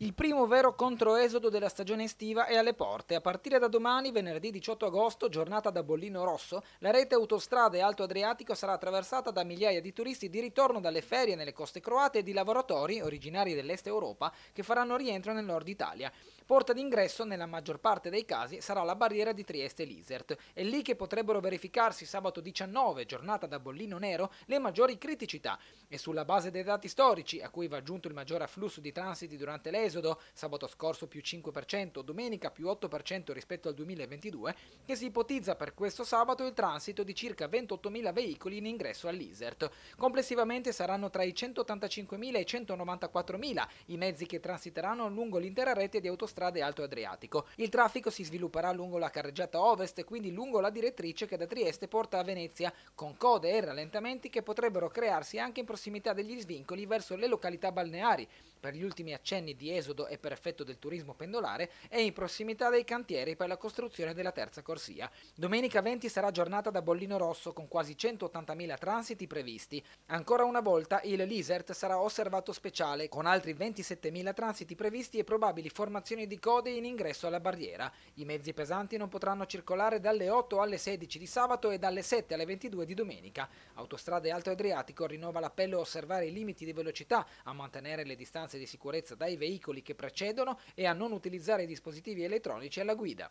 Il primo vero controesodo della stagione estiva è alle porte. A partire da domani, venerdì 18 agosto, giornata da bollino rosso, la rete autostrade Alto Adriatico sarà attraversata da migliaia di turisti di ritorno dalle ferie nelle coste croate e di lavoratori originari dell'est Europa che faranno rientro nel nord Italia. Porta d'ingresso, nella maggior parte dei casi, sarà la barriera di Trieste-Lisert. e È lì che potrebbero verificarsi sabato 19, giornata da bollino nero, le maggiori criticità. E sulla base dei dati storici, a cui va aggiunto il maggior afflusso di transiti durante l'estate, esodo, sabato scorso più 5%, domenica più 8% rispetto al 2022, che si ipotizza per questo sabato il transito di circa 28.000 veicoli in ingresso all'Isert. Complessivamente saranno tra i 185.000 e i 194.000 i mezzi che transiteranno lungo l'intera rete di autostrade Alto Adriatico. Il traffico si svilupperà lungo la carreggiata ovest, quindi lungo la direttrice che da Trieste porta a Venezia, con code e rallentamenti che potrebbero crearsi anche in prossimità degli svincoli verso le località balneari. Per gli ultimi accenni di esodo e per effetto del turismo pendolare, è in prossimità dei cantieri per la costruzione della terza corsia. Domenica 20 sarà giornata da bollino rosso con quasi 180.000 transiti previsti. Ancora una volta il Lizard sarà osservato speciale con altri 27.000 transiti previsti e probabili formazioni di code in ingresso alla barriera. I mezzi pesanti non potranno circolare dalle 8 alle 16 di sabato e dalle 7 alle 22 di domenica. Autostrade Alto Adriatico rinnova l'appello a osservare i limiti di velocità, a mantenere le distanze di sicurezza dai veicoli veicoli che precedono e a non utilizzare dispositivi elettronici alla guida.